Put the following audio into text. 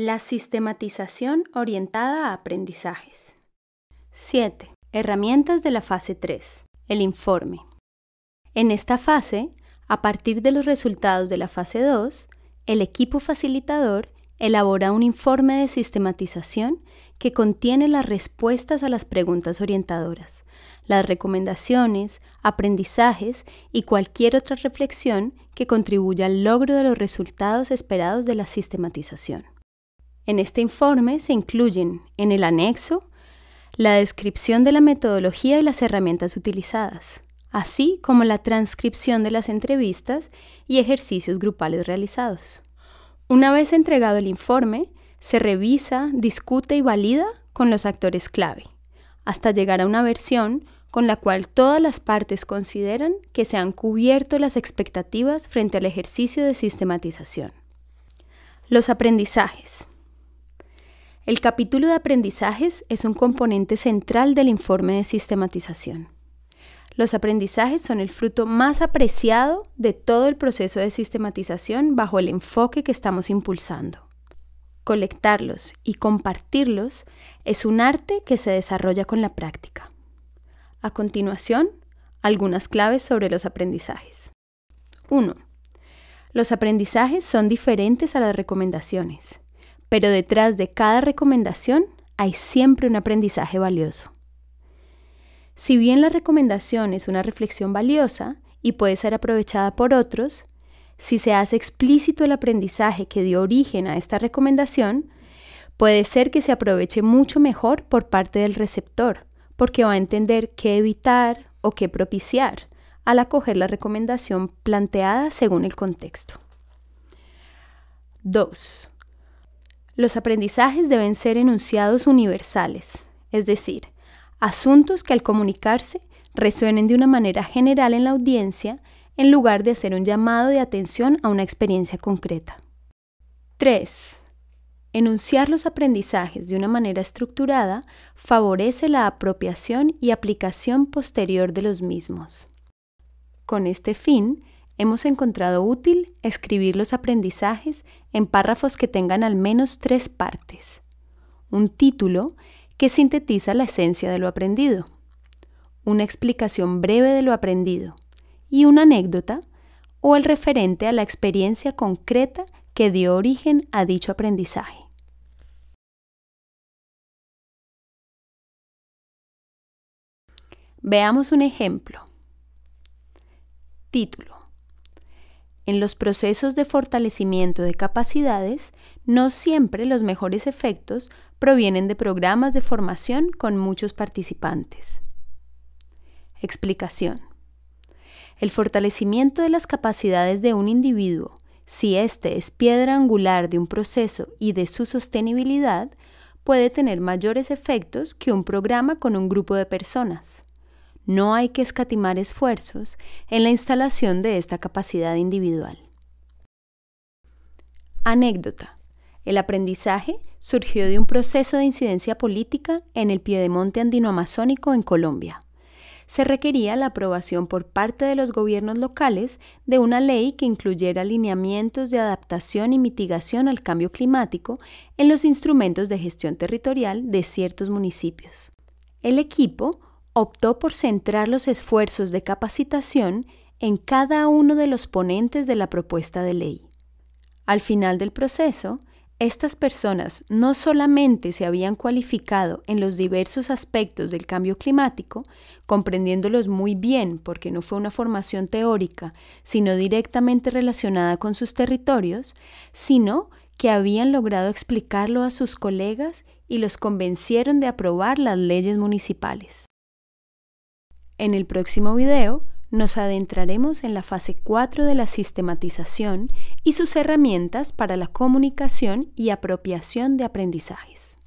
La sistematización orientada a aprendizajes. 7. Herramientas de la fase 3. El informe. En esta fase, a partir de los resultados de la fase 2, el equipo facilitador elabora un informe de sistematización que contiene las respuestas a las preguntas orientadoras, las recomendaciones, aprendizajes y cualquier otra reflexión que contribuya al logro de los resultados esperados de la sistematización. En este informe se incluyen, en el anexo, la descripción de la metodología y las herramientas utilizadas, así como la transcripción de las entrevistas y ejercicios grupales realizados. Una vez entregado el informe, se revisa, discute y valida con los actores clave, hasta llegar a una versión con la cual todas las partes consideran que se han cubierto las expectativas frente al ejercicio de sistematización. Los aprendizajes. El capítulo de aprendizajes es un componente central del informe de sistematización. Los aprendizajes son el fruto más apreciado de todo el proceso de sistematización bajo el enfoque que estamos impulsando. Colectarlos y compartirlos es un arte que se desarrolla con la práctica. A continuación, algunas claves sobre los aprendizajes. 1. Los aprendizajes son diferentes a las recomendaciones pero detrás de cada recomendación hay siempre un aprendizaje valioso. Si bien la recomendación es una reflexión valiosa y puede ser aprovechada por otros, si se hace explícito el aprendizaje que dio origen a esta recomendación, puede ser que se aproveche mucho mejor por parte del receptor, porque va a entender qué evitar o qué propiciar al acoger la recomendación planteada según el contexto. 2. Los aprendizajes deben ser enunciados universales, es decir, asuntos que al comunicarse resuenen de una manera general en la audiencia en lugar de hacer un llamado de atención a una experiencia concreta. 3. Enunciar los aprendizajes de una manera estructurada favorece la apropiación y aplicación posterior de los mismos. Con este fin, hemos encontrado útil escribir los aprendizajes en párrafos que tengan al menos tres partes. Un título que sintetiza la esencia de lo aprendido. Una explicación breve de lo aprendido. Y una anécdota o el referente a la experiencia concreta que dio origen a dicho aprendizaje. Veamos un ejemplo. Título. En los procesos de fortalecimiento de capacidades, no siempre los mejores efectos provienen de programas de formación con muchos participantes. Explicación. El fortalecimiento de las capacidades de un individuo, si éste es piedra angular de un proceso y de su sostenibilidad, puede tener mayores efectos que un programa con un grupo de personas no hay que escatimar esfuerzos en la instalación de esta capacidad individual. Anécdota. El aprendizaje surgió de un proceso de incidencia política en el piedemonte andino-amazónico en Colombia. Se requería la aprobación por parte de los gobiernos locales de una ley que incluyera lineamientos de adaptación y mitigación al cambio climático en los instrumentos de gestión territorial de ciertos municipios. El equipo optó por centrar los esfuerzos de capacitación en cada uno de los ponentes de la propuesta de ley. Al final del proceso, estas personas no solamente se habían cualificado en los diversos aspectos del cambio climático, comprendiéndolos muy bien porque no fue una formación teórica, sino directamente relacionada con sus territorios, sino que habían logrado explicarlo a sus colegas y los convencieron de aprobar las leyes municipales. En el próximo video nos adentraremos en la fase 4 de la sistematización y sus herramientas para la comunicación y apropiación de aprendizajes.